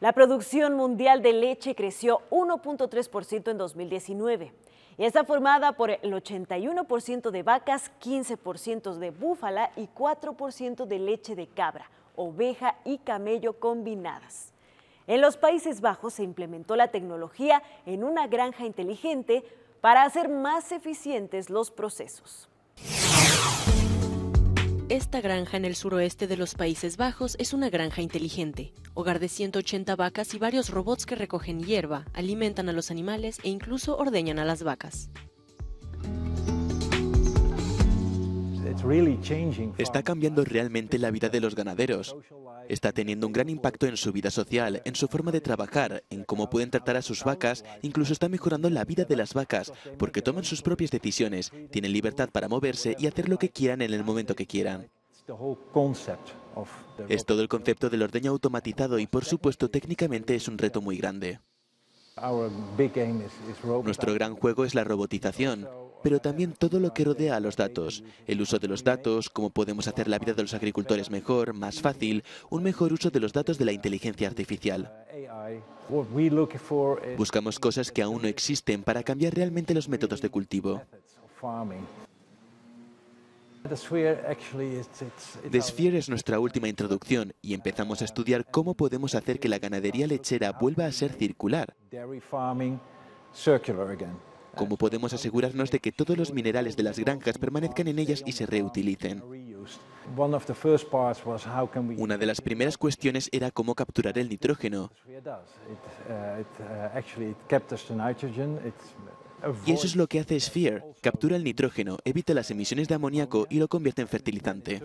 La producción mundial de leche creció 1.3% en 2019 y está formada por el 81% de vacas, 15% de búfala y 4% de leche de cabra, oveja y camello combinadas. En los Países Bajos se implementó la tecnología en una granja inteligente para hacer más eficientes los procesos. Esta granja en el suroeste de los Países Bajos es una granja inteligente, hogar de 180 vacas y varios robots que recogen hierba, alimentan a los animales e incluso ordeñan a las vacas. Está cambiando realmente la vida de los ganaderos. Está teniendo un gran impacto en su vida social, en su forma de trabajar, en cómo pueden tratar a sus vacas, incluso está mejorando la vida de las vacas, porque toman sus propias decisiones, tienen libertad para moverse y hacer lo que quieran en el momento que quieran. Es todo el concepto del ordeño automatizado y por supuesto técnicamente es un reto muy grande. Nuestro gran juego es la robotización pero también todo lo que rodea a los datos. El uso de los datos, cómo podemos hacer la vida de los agricultores mejor, más fácil, un mejor uso de los datos de la inteligencia artificial. Buscamos cosas que aún no existen para cambiar realmente los métodos de cultivo. The Sphere es nuestra última introducción y empezamos a estudiar cómo podemos hacer que la ganadería lechera vuelva a ser circular. ¿Cómo podemos asegurarnos de que todos los minerales de las granjas permanezcan en ellas y se reutilicen? Una de las primeras cuestiones era cómo capturar el nitrógeno. Y eso es lo que hace Sphere. Captura el nitrógeno, evita las emisiones de amoníaco y lo convierte en fertilizante.